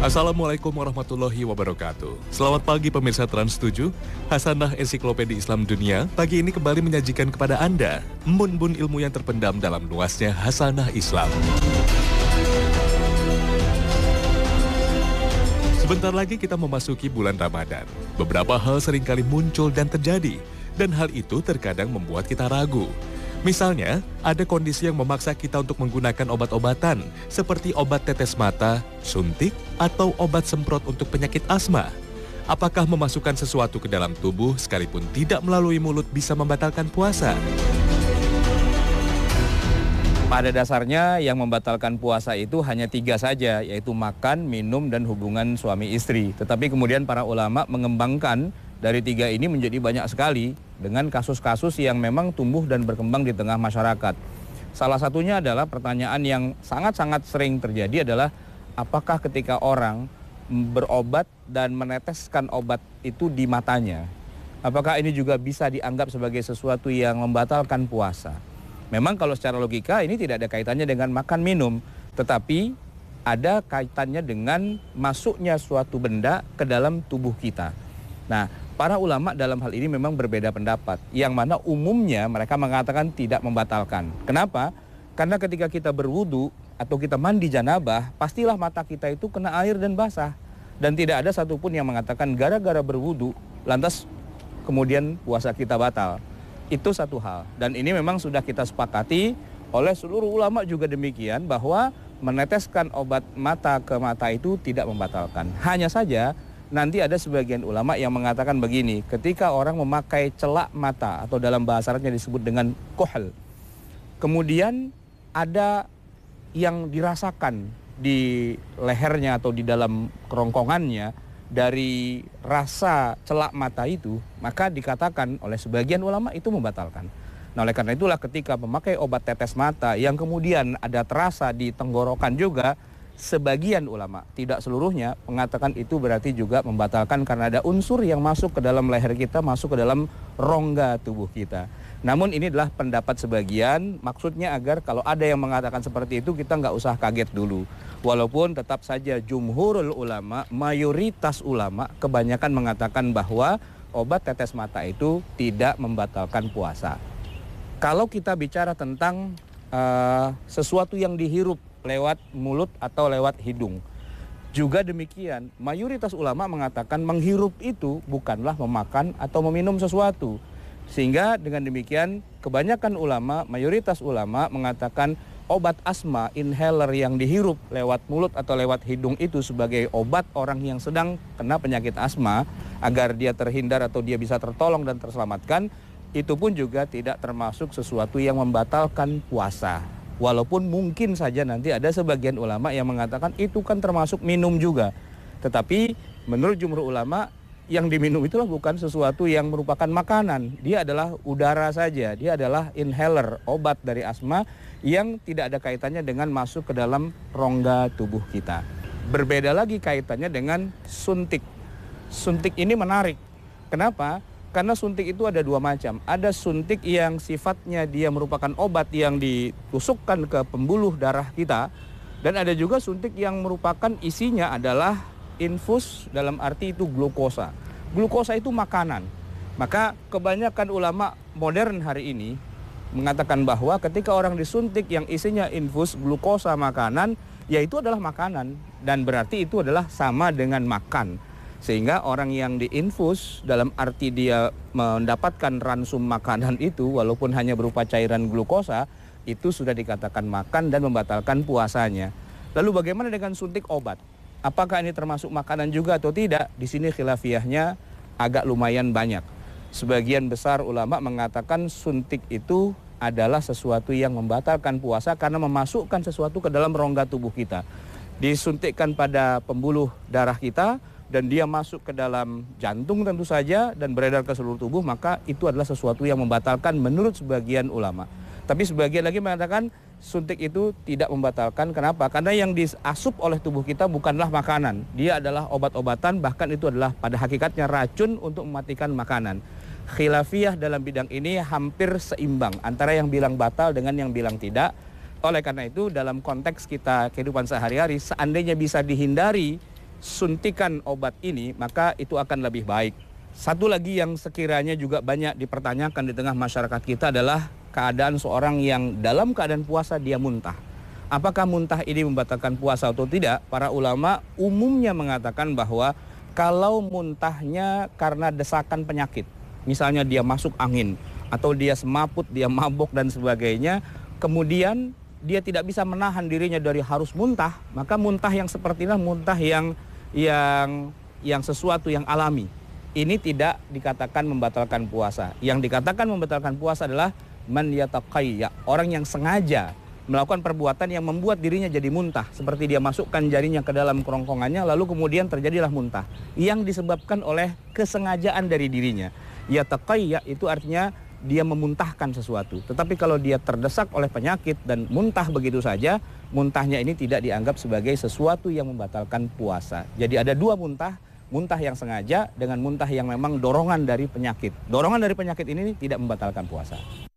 Assalamualaikum warahmatullahi wabarakatuh. Selamat pagi pemirsa Trans 7. Hasanah Ensiklopedia Islam Dunia pagi ini kembali menyajikan kepada Anda embun-embun ilmu yang terpendam dalam luasnya Hasanah Islam. Sebentar lagi kita memasuki bulan Ramadan. Beberapa hal seringkali muncul dan terjadi, dan hal itu terkadang membuat kita ragu. Misalnya, ada kondisi yang memaksa kita untuk menggunakan obat-obatan seperti obat tetes mata, suntik, atau obat semprot untuk penyakit asma. Apakah memasukkan sesuatu ke dalam tubuh sekalipun tidak melalui mulut bisa membatalkan puasa? Pada dasarnya yang membatalkan puasa itu hanya tiga saja, yaitu makan, minum, dan hubungan suami istri. Tetapi kemudian para ulama mengembangkan dari tiga ini menjadi banyak sekali dengan kasus-kasus yang memang tumbuh dan berkembang di tengah masyarakat. Salah satunya adalah pertanyaan yang sangat-sangat sering terjadi adalah apakah ketika orang berobat dan meneteskan obat itu di matanya, apakah ini juga bisa dianggap sebagai sesuatu yang membatalkan puasa? Memang kalau secara logika ini tidak ada kaitannya dengan makan minum, tetapi ada kaitannya dengan masuknya suatu benda ke dalam tubuh kita. Nah, para ulama dalam hal ini memang berbeda pendapat. Yang mana umumnya mereka mengatakan tidak membatalkan. Kenapa? Karena ketika kita berwudu atau kita mandi janabah, pastilah mata kita itu kena air dan basah. Dan tidak ada satupun yang mengatakan gara-gara berwudu, lantas kemudian puasa kita batal. Itu satu hal. Dan ini memang sudah kita sepakati oleh seluruh ulama juga demikian bahwa meneteskan obat mata ke mata itu tidak membatalkan. Hanya saja nanti ada sebagian ulama yang mengatakan begini, ketika orang memakai celak mata atau dalam bahasa Arabnya disebut dengan kohel, kemudian ada yang dirasakan di lehernya atau di dalam kerongkongannya dari rasa celak mata itu, maka dikatakan oleh sebagian ulama itu membatalkan. Nah, oleh karena itulah ketika memakai obat tetes mata yang kemudian ada terasa di tenggorokan juga, sebagian ulama, tidak seluruhnya, mengatakan itu berarti juga membatalkan karena ada unsur yang masuk ke dalam leher kita, masuk ke dalam rongga tubuh kita. Namun ini adalah pendapat sebagian, maksudnya agar kalau ada yang mengatakan seperti itu kita nggak usah kaget dulu. Walaupun tetap saja jumhurul ulama, mayoritas ulama kebanyakan mengatakan bahwa obat tetes mata itu tidak membatalkan puasa. Kalau kita bicara tentang uh, sesuatu yang dihirup lewat mulut atau lewat hidung. Juga demikian, mayoritas ulama mengatakan menghirup itu bukanlah memakan atau meminum sesuatu. Sehingga dengan demikian kebanyakan ulama, mayoritas ulama mengatakan obat asma inhaler yang dihirup lewat mulut atau lewat hidung itu sebagai obat orang yang sedang kena penyakit asma agar dia terhindar atau dia bisa tertolong dan terselamatkan itu pun juga tidak termasuk sesuatu yang membatalkan puasa. Walaupun mungkin saja nanti ada sebagian ulama yang mengatakan itu kan termasuk minum juga. Tetapi menurut jumhur ulama yang diminum itulah bukan sesuatu yang merupakan makanan. Dia adalah udara saja. Dia adalah inhaler, obat dari asma yang tidak ada kaitannya dengan masuk ke dalam rongga tubuh kita. Berbeda lagi kaitannya dengan suntik. Suntik ini menarik. Kenapa? Karena suntik itu ada dua macam. Ada suntik yang sifatnya dia merupakan obat yang ditusukkan ke pembuluh darah kita. Dan ada juga suntik yang merupakan isinya adalah infus dalam arti itu glukosa. Glukosa itu makanan. Maka kebanyakan ulama modern hari ini mengatakan bahwa ketika orang disuntik yang isinya infus glukosa makanan, yaitu adalah makanan. Dan berarti itu adalah sama dengan makan. Sehingga orang yang diinfus dalam arti dia mendapatkan ransum makanan itu walaupun hanya berupa cairan glukosa itu sudah dikatakan makan dan membatalkan puasanya. Lalu bagaimana dengan suntik obat? Apakah ini termasuk makanan juga atau tidak? Di sini khilafiahnya agak lumayan banyak. Sebagian besar ulama mengatakan suntik itu adalah sesuatu yang membatalkan puasa karena memasukkan sesuatu ke dalam rongga tubuh kita. Disuntikkan pada pembuluh darah kita, dan dia masuk ke dalam jantung tentu saja dan beredar ke seluruh tubuh maka itu adalah sesuatu yang membatalkan menurut sebagian ulama. Tapi sebagian lagi mengatakan suntik itu tidak membatalkan. Kenapa? Karena yang diasup oleh tubuh kita bukanlah makanan. Dia adalah obat-obatan bahkan itu adalah pada hakikatnya racun untuk mematikan makanan. Khilafiyah dalam bidang ini hampir seimbang antara yang bilang batal dengan yang bilang tidak. Oleh karena itu dalam konteks kita kehidupan sehari-hari seandainya bisa dihindari suntikan obat ini, maka itu akan lebih baik. Satu lagi yang sekiranya juga banyak dipertanyakan di tengah masyarakat kita adalah keadaan seorang yang dalam keadaan puasa dia muntah. Apakah muntah ini membatalkan puasa atau tidak? Para ulama umumnya mengatakan bahwa kalau muntahnya karena desakan penyakit, misalnya dia masuk angin atau dia semaput, dia mabok dan sebagainya, kemudian dia tidak bisa menahan dirinya dari harus muntah, maka muntah yang seperti ini muntah yang yang yang sesuatu yang alami. Ini tidak dikatakan membatalkan puasa. Yang dikatakan membatalkan puasa adalah man yataqayya, orang yang sengaja melakukan perbuatan yang membuat dirinya jadi muntah, seperti dia masukkan jarinya ke dalam kerongkongannya lalu kemudian terjadilah muntah yang disebabkan oleh kesengajaan dari dirinya. Yataqayya itu artinya dia memuntahkan sesuatu. Tetapi kalau dia terdesak oleh penyakit dan muntah begitu saja, muntahnya ini tidak dianggap sebagai sesuatu yang membatalkan puasa. Jadi ada dua muntah, muntah yang sengaja dengan muntah yang memang dorongan dari penyakit. Dorongan dari penyakit ini tidak membatalkan puasa.